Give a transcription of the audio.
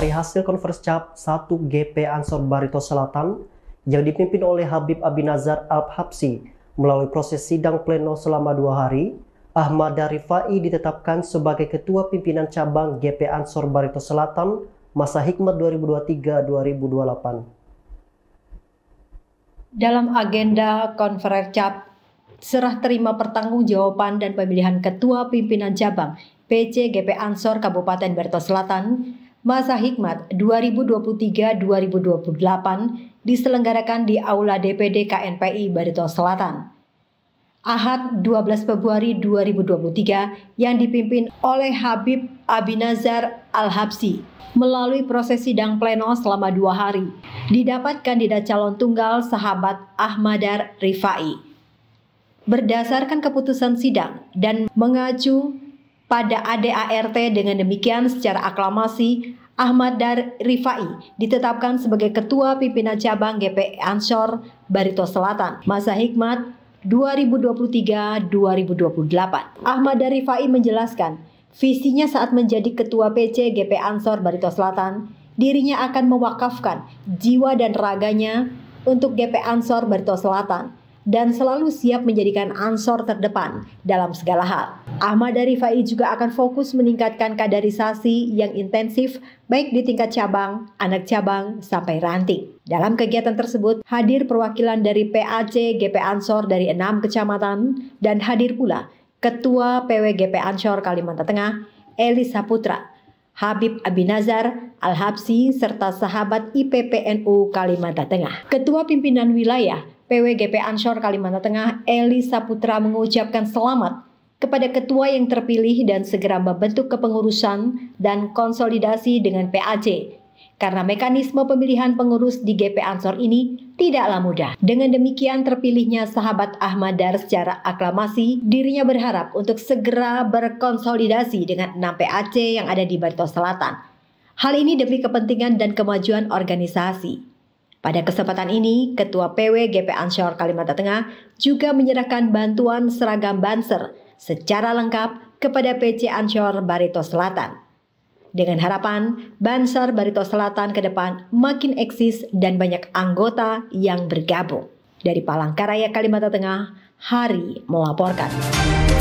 Dari hasil konversi cap 1 GP Ansor Barito Selatan yang dipimpin oleh Habib Abinazar Al-Habsi melalui proses sidang pleno selama dua hari, Ahmad Darifai ditetapkan sebagai Ketua Pimpinan Cabang GP Ansor Barito Selatan masa hikmat 2023-2028. Dalam agenda konferensi cap serah terima pertanggungjawaban dan pemilihan ketua pimpinan cabang PC GP Ansor Kabupaten Barito Selatan Masa Hikmat 2023-2028 diselenggarakan di Aula DPD KNPI Barito Selatan. Ahad 12 Februari 2023 yang dipimpin oleh Habib Abinazar Al-Habsi melalui proses sidang pleno selama dua hari. Didapat kandidat calon tunggal sahabat Ahmadar Rifai. Berdasarkan keputusan sidang dan mengacu pada ADART dengan demikian secara aklamasi Ahmad Dar Rifai ditetapkan sebagai Ketua Pimpinan Cabang GP Ansor Barito Selatan. Masa Hikmat 2023-2028. Ahmad Dar Rifai menjelaskan, visinya saat menjadi Ketua PC GP Ansor Barito Selatan, dirinya akan mewakafkan jiwa dan raganya untuk GP Ansor Barito Selatan dan selalu siap menjadikan ansor terdepan dalam segala hal. Ahmad Arifai juga akan fokus meningkatkan kaderisasi yang intensif baik di tingkat cabang, anak cabang, sampai ranting. Dalam kegiatan tersebut, hadir perwakilan dari PAC GP Ansor dari enam kecamatan dan hadir pula Ketua PWGP Ansor Kalimantan Tengah, Eli Saputra, Habib Abinazar, Al-Habsi, serta sahabat IPPNU Kalimantan Tengah. Ketua Pimpinan Wilayah PWGP Ansor Kalimantan Tengah Eli Saputra mengucapkan selamat kepada ketua yang terpilih dan segera membentuk kepengurusan dan konsolidasi dengan PAC karena mekanisme pemilihan pengurus di GP Ansor ini tidaklah mudah. Dengan demikian terpilihnya sahabat Ahmad Dar secara aklamasi, dirinya berharap untuk segera berkonsolidasi dengan 6 PAC yang ada di Barito Selatan. Hal ini demi kepentingan dan kemajuan organisasi. Pada kesempatan ini, Ketua PW GP Ansor Kalimantan Tengah juga menyerahkan bantuan seragam banser secara lengkap kepada PC Ansor Barito Selatan. Dengan harapan, Banser Barito Selatan ke depan makin eksis dan banyak anggota yang bergabung. Dari Palangkaraya, Kalimantan Tengah, Hari melaporkan.